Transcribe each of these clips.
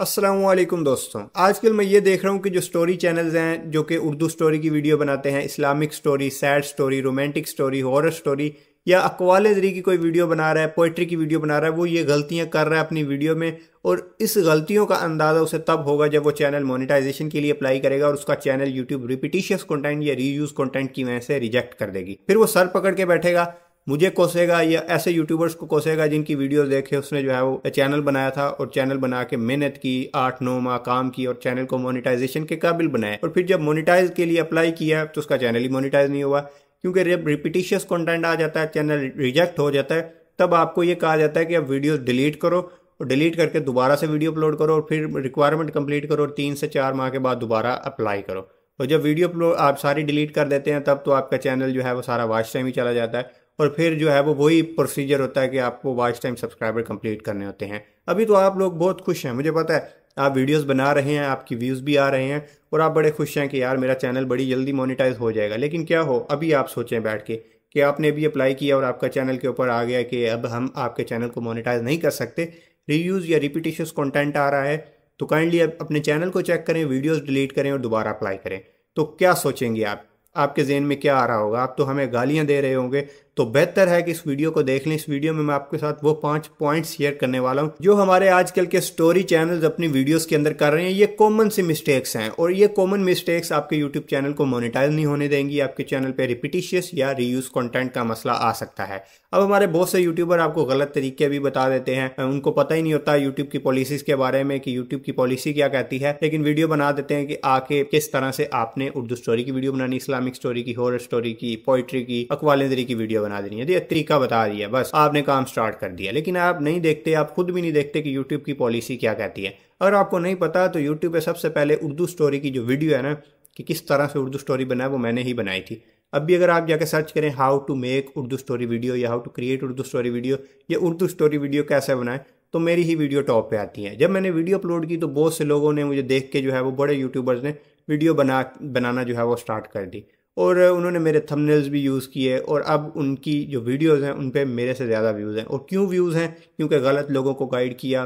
असलम दोस्तों आजकल मैं ये देख रहा हूँ कि जो स्टोरी चैनल्स हैं जो कि उर्दू स्टोरी की वीडियो बनाते हैं Islamic story sad story romantic story horror story या अकवाल जरी की कोई वीडियो बना रहा है पोइट्री की वीडियो बना रहा है वो ये गलतियाँ कर रहा है अपनी वीडियो में और इस गलतियों का अंदाज़ा उसे तब होगा जब वो चैनल मोनेटाइजेशन के लिए अप्लाई करेगा और उसका चैनल यूट्यूब रिपीटिशियस कंटेंट या रीयूज कंटेंट की वजह से रिजेक्ट कर देगी फिर वो सर पकड़ के बैठेगा मुझे कोसेगा या ऐसे यूट्यूबर्स को कोसेगा जिनकी वीडियो देखे उसने जो है वो चैनल बनाया था और चैनल बना के मेहनत की आठ नौ माह काम की और चैनल को मोनिटाइजेशन के काबिल बनाया और फिर जब मोनिटाइज के लिए अप्लाई किया तो उसका चैनल ही मोनिटाइज नहीं हुआ क्योंकि जब रिपीटिशियस कॉन्टेंट आ जाता है चैनल रिजेक्ट हो जाता है तब आपको ये कहा जाता है कि अब वीडियो डिलीट करो और डिलीट करके दोबारा से वीडियो अपलोड करो और फिर रिक्वायरमेंट कंप्लीट करो और तीन से चार माह के बाद दोबारा अप्लाई करो और जब वीडियो अपलोड आप सारी डिलीट कर देते हैं तब तो आपका चैनल जो है वो सारा वाच टाइम ही चला जाता है और फिर जो है वो वही प्रोसीजर होता है कि आपको वॉच टाइम सब्सक्राइबर कंप्लीट करने होते हैं अभी तो आप लोग बहुत खुश हैं मुझे पता है आप वीडियोस बना रहे हैं आपकी व्यूज़ भी आ रहे हैं और आप बड़े खुश हैं कि यार मेरा चैनल बड़ी जल्दी मोनिटाइज हो जाएगा लेकिन क्या हो अभी आप सोचें बैठ के कि आपने भी अप्लाई किया और आपका चैनल के ऊपर आ गया कि अब हम आपके चैनल को मोनिटाइज नहीं कर सकते रिव्यूज़ या रिपीटिशियस कॉन्टेंट आ रहा है तो काइंडली अब अपने चैनल को चेक करें वीडियोज डिलीट करें और दोबारा अप्लाई करें तो क्या सोचेंगे आप आपके जेन में क्या आ रहा होगा आप तो हमें गालियां दे रहे होंगे तो बेहतर है कि इस वीडियो को देख लें इस वीडियो में मैं आपके साथ वो पांच पॉइंट शेयर करने वाला हूं जो हमारे आजकल के स्टोरी चैनल अपनी वीडियोस के अंदर कर रहे हैं ये कॉमन सी मिस्टेक्स हैं और ये कॉमन मिस्टेक्स आपके यूट्यूब चैनल को मोनिटाइज नहीं होने देंगी आपके चैनल पर रिपीटिशियस या रीयूज कॉन्टेंट का मसला आ सकता है अब हमारे बहुत से यूट्यूबर आपको गलत तरीके भी बता देते हैं उनको पता ही नहीं होता यूट्यूब की पॉलिसीज के बारे में कि यूट्यूब की पॉलिसी क्या कहती है लेकिन वीडियो बना देते हैं कि आके किस तरह से आपने उर्दू स्टोरी की वीडियो बनानी इस्लामिक स्टोरी की हॉरर स्टोरी की पोइट्री की अकवालेंदरी की वीडियो बना देनी है तो तरीका बता दिया बस आपने काम स्टार्ट कर दिया लेकिन आप नहीं देखते आप खुद भी नहीं देखते कि यूट्यूब की पॉलिसी क्या कहती है अगर आपको नहीं पता तो यूट्यूब पर सबसे पहले उर्दू स्टोरी की जो वीडियो है ना कि किस तरह से उर्दू स्टोरी बनाए वो मैंने ही बनाई थी अब भी अगर आप जाकर सर्च करें how to make Urdu story video या how to create Urdu story video या उर्दू स्टोरी वीडियो कैसे बनाएं तो मेरी ही वीडियो टॉप पे आती है जब मैंने वीडियो अपलोड की तो बहुत से लोगों ने मुझे देख के जो है वो बड़े यूट्यूबर्स ने वीडियो बना बनाना जो है वो स्टार्ट कर दी और उन्होंने मेरे थंबनेल्स भी यूज़ किए और अब उनकी जो वीडियोस हैं उन पर मेरे से ज़्यादा व्यूज़ हैं और क्यों व्यूज़ हैं क्योंकि गलत लोगों को गाइड किया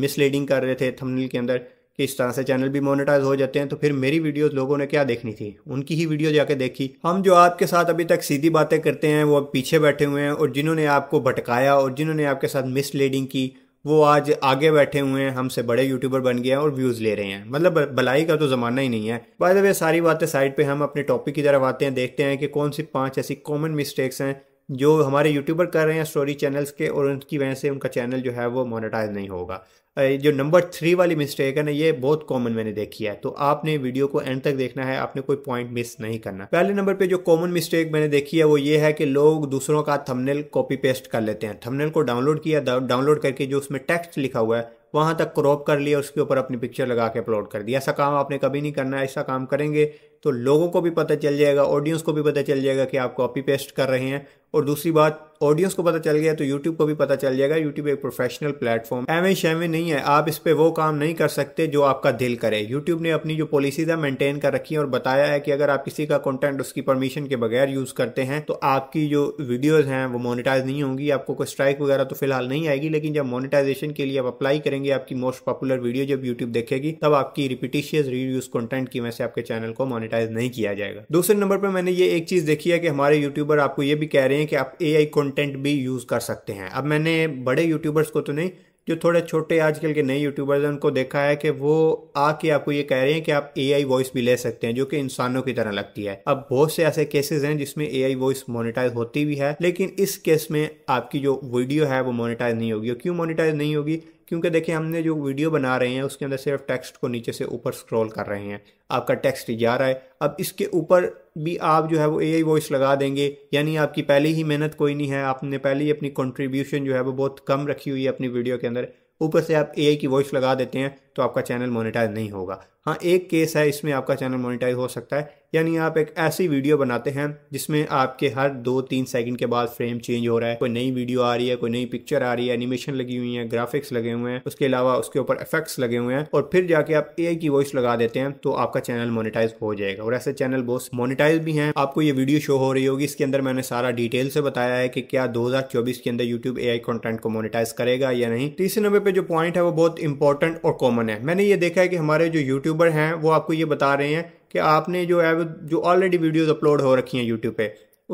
मिसलीडिंग कर रहे थे थंबनेल के अंदर कि इस तरह से चैनल भी मोनेटाइज हो जाते हैं तो फिर मेरी वीडियोस लोगों ने क्या देखनी थी उनकी ही वीडियो जाके देखी हम जो आपके साथ अभी तक सीधी बातें करते हैं वो अब पीछे बैठे हुए हैं और जिन्होंने आपको भटकाया और जिन्होंने आपके साथ मिसलीडिंग की वो आज आगे बैठे हुए हैं हमसे बड़े यूट्यूबर बन गए हैं और व्यूज़ ले रहे हैं मतलब भलाई का तो ज़माना ही नहीं है बाय द वे सारी बातें साइड पे हम अपने टॉपिक की तरफ आते हैं देखते हैं कि कौन सी पांच ऐसी कॉमन मिस्टेक्स हैं जो हमारे यूट्यूबर कर रहे हैं स्टोरी चैनल्स के और उनकी वजह से उनका चैनल जो है वो मोनिटाइज़ नहीं होगा जो नंबर थ्री वाली मिस्टेक है ना ये बहुत कॉमन मैंने देखी है तो आपने वीडियो को एंड तक देखना है आपने कोई पॉइंट मिस नहीं करना पहले नंबर पे जो कॉमन मिस्टेक मैंने देखी है वो ये है कि लोग दूसरों का थंबनेल कॉपी पेस्ट कर लेते हैं थंबनेल को डाउनलोड किया डाउनलोड करके जो उसमें टेक्स्ट लिखा हुआ है वहाँ तक क्रॉप कर लिया उसके ऊपर अपनी पिक्चर लगा के अपलोड कर दिया ऐसा काम आपने कभी नहीं करना है ऐसा काम करेंगे तो लोगों को भी पता चल जाएगा ऑडियंस को भी पता चल जाएगा कि आप कॉपी पेस्ट कर रहे हैं और दूसरी बात ऑडियंस को पता चल गया तो यूट्यूब को भी पता चल जाएगा यूट्यूब एक प्रोफेशनल प्लेटफॉर्म एवे शेवे नहीं है आप इस पर वो काम नहीं कर सकते जो आपका दिल करे यूट्यूब ने अपनी जो पॉलिसीज है मेंटेन कर रखी है और बताया है कि अगर आप किसी का कंटेंट उसकी परमिशन के बगैर यूज करते हैं तो आपकी जो वीडियोज हैं वो मोनिटाइज नहीं होंगी आपको कोई स्ट्राइक वगैरह तो फिलहाल नहीं आएगी लेकिन जब मोनिटाइजेशन के लिए आप अप्लाई करेंगे आपकी मोस्ट पॉपुलर वीडियो जब यूट्यूब देखेगी तब आपकी रिपीटिशियस यूज कॉन्टेंट की वजह से आपके चैनल को मोनिटाइज नहीं किया जाएगा दूसरे नंबर पर मैंने ये एक चीज देखी है कि हमारे यूट्यूबर आपको ये भी कह रहे हैं हैं कि आप एआई कंटेंट भी यूज़ कर सकते हैं अब मैंने बड़े यूट्यूबर्स को तो नहीं जो थोड़े छोटे आजकल के नए यूट्यूबर्स हैं उनको देखा है कि वो आके आपको ये कह रहे हैं कि आप एआई वॉइस भी ले सकते हैं जो कि इंसानों की तरह लगती है अब बहुत से ऐसे केसेस हैं जिसमें एआई वॉइस मोनेटाइज होती भी है लेकिन इस केस में आपकी जो वीडियो है वो मोनेटाइज नहीं होगी क्यों मोनेटाइज नहीं होगी क्योंकि देखिए हमने जो वीडियो बना रहे हैं उसके अंदर सिर्फ टेक्स्ट को नीचे से ऊपर स्क्रॉल कर रहे हैं आपका टेक्स्ट जा रहा है अब इसके ऊपर भी आप जो है वो ए आई वॉइस लगा देंगे यानी आपकी पहले ही मेहनत कोई नहीं है आपने पहले ही अपनी कंट्रीब्यूशन जो है वो बहुत कम रखी हुई है अपनी वीडियो के अंदर ऊपर से आप ए की वॉइस लगा देते हैं तो आपका चैनल मोनिटाइज नहीं होगा हाँ एक केस है इसमें आपका चैनल मोनिटाइज हो सकता है यानी आप एक ऐसी वीडियो बनाते हैं जिसमें आपके हर दो तीन सेकंड के बाद फ्रेम चेंज हो रहा है कोई नई वीडियो आ रही है कोई नई पिक्चर आ रही है एनिमेशन लगी हुई है ग्राफिक्स लगे हुए हैं उसके अलावा उसके ऊपर इफेक्ट्स लगे हुए हैं और फिर जाके आप ए की वॉइस लगा देते हैं तो आपका चैनल मोनिटाइज हो जाएगा और ऐसे चैनल बहुत मोनिटाइज भी हैं आपको ये वीडियो शो हो रही होगी इसके अंदर मैंने सारा डिटेल से बताया है कि क्या दो के अंदर यूट्यूब ए आई को मोनिटाइज करेगा या नहीं तीसरे नंबर पर जो पॉइंट है वो बहुत इंपॉर्टेंट और कॉमन है मैंने ये देखा है कि हमारे जो यूट्यूब यूट्यूबर हैं वो आपको ये बता रहे हैं कि आपने जो है जो ऑलरेडी वीडियोस अपलोड हो रखी हैं यूट्यूब पे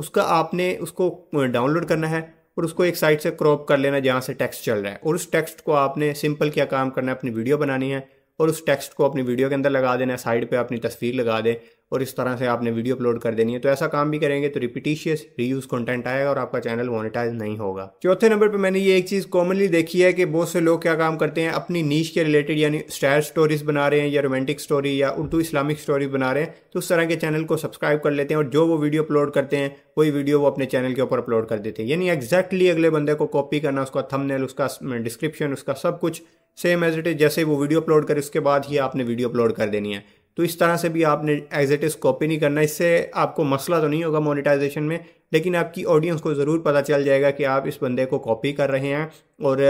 उसका आपने उसको डाउनलोड करना है और उसको एक साइड से क्रॉप कर लेना जहाँ से टेक्स्ट चल रहा है और उस टेक्स्ट को आपने सिंपल क्या काम करना है अपनी वीडियो बनानी है और उस टेक्स्ट को अपनी वीडियो के अंदर लगा देना है साइड पे अपनी तस्वीर लगा दें और इस तरह से आपने वीडियो अपलोड कर देनी है तो ऐसा काम भी करेंगे तो रिपीटिशियस रीयूज कंटेंट आएगा और आपका चैनल मोनिटाइज नहीं होगा चौथे नंबर पर मैंने ये एक चीज़ कॉमनली देखी है कि बहुत से लोग क्या काम करते हैं अपनी नीच के रिलेटेड यानी स्टार स्टोरीज बना रहे हैं या रोमांटिक स्टोरी या उर्दू इस्लामिक स्टोरी बना रहे हैं तो उस तरह के चैनल को सब्सक्राइब कर लेते हैं और जो वो वीडियो अपलोड करते हैं वही वीडियो वो अपने चैनल के ऊपर अपलोड कर देते हैं यानी एक्जैक्टली अगले बंदे को कॉपी करना उसका थमनेल उसका डिस्क्रिप्शन उसका सब कुछ सेम एज इट इज जैसे वो वीडियो अपलोड करे उसके बाद ही आपने वीडियो अपलोड कर देनी है तो इस तरह से भी आपने एज इस कॉपी नहीं करना इससे आपको मसला तो नहीं होगा मोनेटाइजेशन में लेकिन आपकी ऑडियंस को ज़रूर पता चल जाएगा कि आप इस बंदे को कॉपी कर रहे हैं और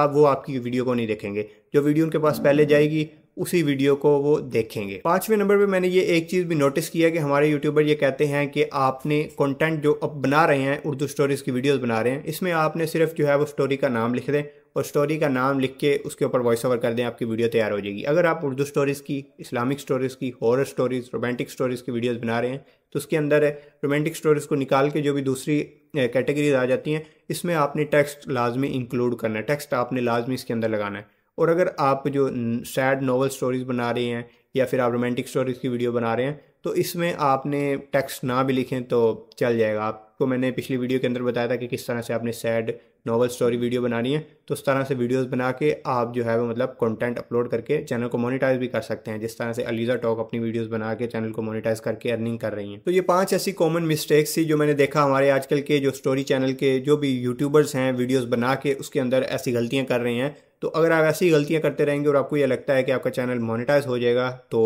आप वो आपकी वीडियो को नहीं देखेंगे जो वीडियो उनके पास पहले जाएगी उसी वीडियो को वो देखेंगे पांचवें नंबर पे मैंने ये एक चीज़ भी नोटिस किया कि हमारे यूट्यूबर ये कहते हैं कि आपने कंटेंट जो अब बना रहे हैं उर्दू स्टोरीज़ की वीडियोस बना रहे हैं इसमें आपने सिर्फ जो है वो स्टोरी का नाम लिख दें और स्टोरी का नाम लिख के उसके ऊपर वॉइस ओवर कर दें आपकी वीडियो तैयार हो जाएगी अगर आप उर्दू स्टोरीज़ की इस्लामिक स्टोरीज़ की हॉरर स्टोरीज़ रोमांटिक स्टोरीज़ की वीडियोज़ बना रहे हैं तो उसके अंदर रोमांटिक स्टोरीज़ को निकाल के जो भी दूसरी कैटेगरीज आ जाती हैं इसमें आपने टेक्स्ट लाजमी इंक्लूड करना है टेक्स्ट आपने लाजमी इसके अंदर लगाना है और अगर आप जो सैड नावल स्टोरीज़ बना रहे हैं या फिर आप रोमांटिक स्टोरीज़ की वीडियो बना रहे हैं तो इसमें आपने टेक्स्ट ना भी लिखें तो चल जाएगा आपको मैंने पिछली वीडियो के अंदर बताया था कि किस तरह से आपने सैड नॉवल स्टोरी वीडियो बनानी है तो उस तरह से वीडियोस बना के आप जो है वो मतलब कंटेंट अपलोड करके चैनल को मोनेटाइज भी कर सकते हैं जिस तरह से अलीजा टॉक अपनी वीडियोस बना के चैनल को मोनेटाइज करके अर्निंग कर रही हैं तो ये पांच ऐसी कॉमन मिस्टेक्स थी जो मैंने देखा हमारे आजकल के जो स्टोरी चैनल के जो भी यूट्यूबर्स हैं वीडियोज़ बना के उसके अंदर ऐसी गलतियाँ कर रहे हैं तो अगर आप ऐसी गलतियाँ करते रहेंगे और आपको ये लगता है कि आपका चैनल मोनेटाइज हो जाएगा तो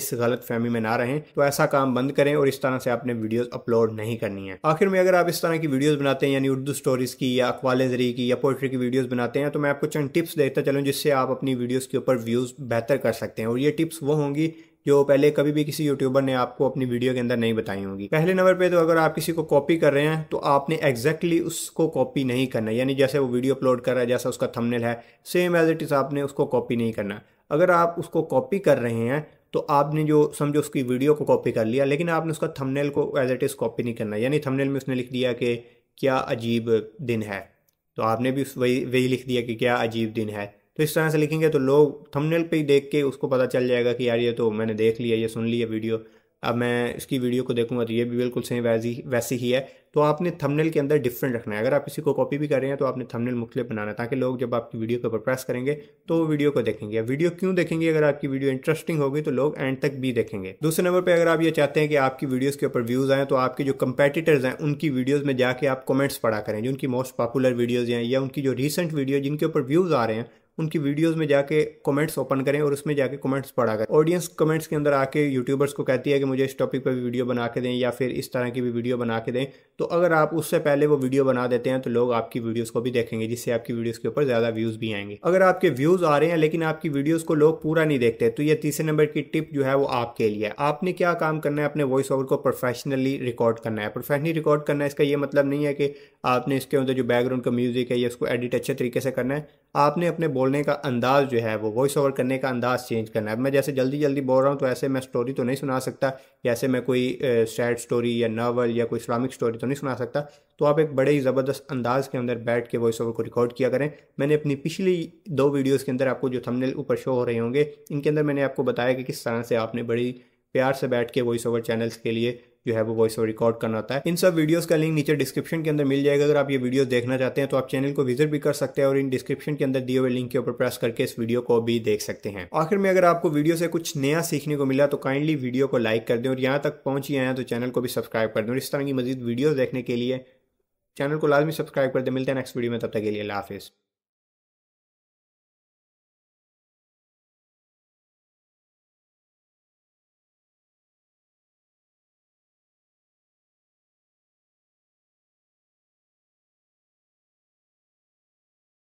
इस गलत फहमी में ना रहें तो ऐसा काम बंद करें और इस तरह से आपने वीडियोस अपलोड नहीं करनी है आखिर में अगर आप इस तरह की वीडियोस बनाते हैं यानी उर्दू स्टोरीज की या अखबार जरिए की या पोइट्री की वीडियोस बनाते हैं तो मैं आपको चंद टिप्स देता चलूँ जिससे आप अपनी वीडियोस के ऊपर व्यूज़ बेहतर कर सकते हैं और ये टिप्स वो होंगी जो पहले कभी भी किसी यूट्यूबर ने आपको अपनी वीडियो के अंदर नहीं बताई होगी पहले नंबर पे तो अगर आप किसी को कॉपी कर रहे हैं तो आपने एग्जैक्टली exactly उसको कॉपी नहीं करना यानी जैसे वो वीडियो अपलोड कर रहा है जैसा उसका थंबनेल है सेम एज इट इज़ आपने उसको कॉपी नहीं करना अगर आप उसको कॉपी कर रहे हैं तो आपने जो समझो उसकी वीडियो को कॉपी कर लिया लेकिन आपने उसका थंबनेल को एज इट इज़ कॉपी नहीं करना यानी थंबनेल में उसने लिख दिया कि क्या अजीब दिन है तो आपने भी वही वही लिख दिया कि क्या अजीब दिन है तो इस तरह से लिखेंगे तो लोग थंबनेल पे ही देख के उसको पता चल जाएगा कि यार ये तो मैंने देख लिया ये सुन लिया वीडियो अब मैं इसकी वीडियो को देखूंगा तो ये भी बिल्कुल सेम वैसी वैसी ही है तो आपने थंबनेल के अंदर डिफरेंट रखना है अगर आप किसी को कॉपी भी कर रहे हैं तो आपने थंबनेल मुख्तलिफ बनाना है ताकि लोग जब आपकी वीडियो के ऊपर प्रेस करेंगे तो वो वीडियो को देखेंगे वीडियो क्यों देखेंगे अगर आपकी वीडियो इंटरेस्टिंग होगी तो लोग एंड तक भी देखेंगे दूसरे नंबर पर अगर आप ये चाहते हैं कि आपकी वीडियोज़ के ऊपर व्यूज़ आएँ तो आपके जो कंपेटिटर्स हैं उनकी वीडियोज़ में जाके आप कमेंट्स पढ़ा करें जो उनकी मोस्ट पॉपुलर वीडियोज़ हैं या उनकी जो रिसेंट वीडियो जिनके ऊपर व्यूज़ आ रहे हैं उनकी वीडियोज में जाके कमेंट्स ओपन करें और उसमें जाके कमेंट्स पढ़ा करें ऑडियंस कमेंट्स के अंदर आके यूट्यूबर्स को कहती है कि मुझे इस टॉपिक पर भी वीडियो बना के दें या फिर इस तरह की भी वीडियो बना के दें तो अगर आप उससे पहले वो वीडियो बना देते हैं तो लोग आपकी वीडियोस को भी देखेंगे जिससे आपकी वीडियोस के ऊपर ज़्यादा व्यूज़ भी आएंगे अगर आपके व्यूज़ आ रहे हैं लेकिन आपकी वीडियोज़ को लोग पूरा नहीं देखते तो ये तीसरे नंबर की टिप जो है वो आपके लिए आपने क्या काम करना है अपने वॉइस ओवर को प्रोफेशनली रिकॉर्ड करना है प्रोफेशनली रिकॉर्ड करना है इसका ये मतलब नहीं है कि आपने इसके अंदर जो बैकग्राउंड का म्यूज़िक है या उसको एडिट अच्छे तरीके से करना है आपने अपने बोलने का अंदाज़ जो है वो वॉइस ओवर करने का अंदाज़ चेंज करना है मैं जैसे जल्दी जल्दी बोल रहा हूँ तो ऐसे मैं स्टोरी तो नहीं सुना सकता जैसे मैं कोई सैड स्टोरी या नावल या कोई इस्लामिक स्टोरी तो नहीं सुना सकता तो आप एक बड़े ही ज़बरदस्त अंदाज़ के अंदर बैठ के वॉइस ओवर को रिकॉर्ड किया करें मैंने अपनी पिछली दो वीडियोज़ के अंदर आपको जो थमनेल ऊपर शो हो रहे होंगे इनके अंदर मैंने आपको बताया कि किस तरह से आपने बड़ी प्यार से बैठ के वॉइस ओवर चैनल्स के लिए जो है वो वॉइस ओवर रिकॉर्ड करना होता है इन सब वीडियोस का लिंक नीचे डिस्क्रिप्शन के अंदर मिल जाएगा अगर आप ये वीडियो देखना चाहते हैं तो आप चैनल को विजिट भी कर सकते हैं और इन डिस्क्रिप्शन के अंदर दिए हुए लिंक के ऊपर प्रेस करके इस वीडियो को भी देख सकते हैं आखिर में अगर आपको वीडियो से कुछ नया सीखने को मिला तो काइंडली वीडियो को लाइक कर दें और यहाँ तक पहुंच ही आए तो चैनल को भी सब्सक्राइब कर दें और इस तरह की मजीद वीडियो देखने के लिए चैनल को लाजमी सब्सक्राइब कर दें मिलते हैं नेक्स्ट वीडियो में तब तक के लिए हाफिज़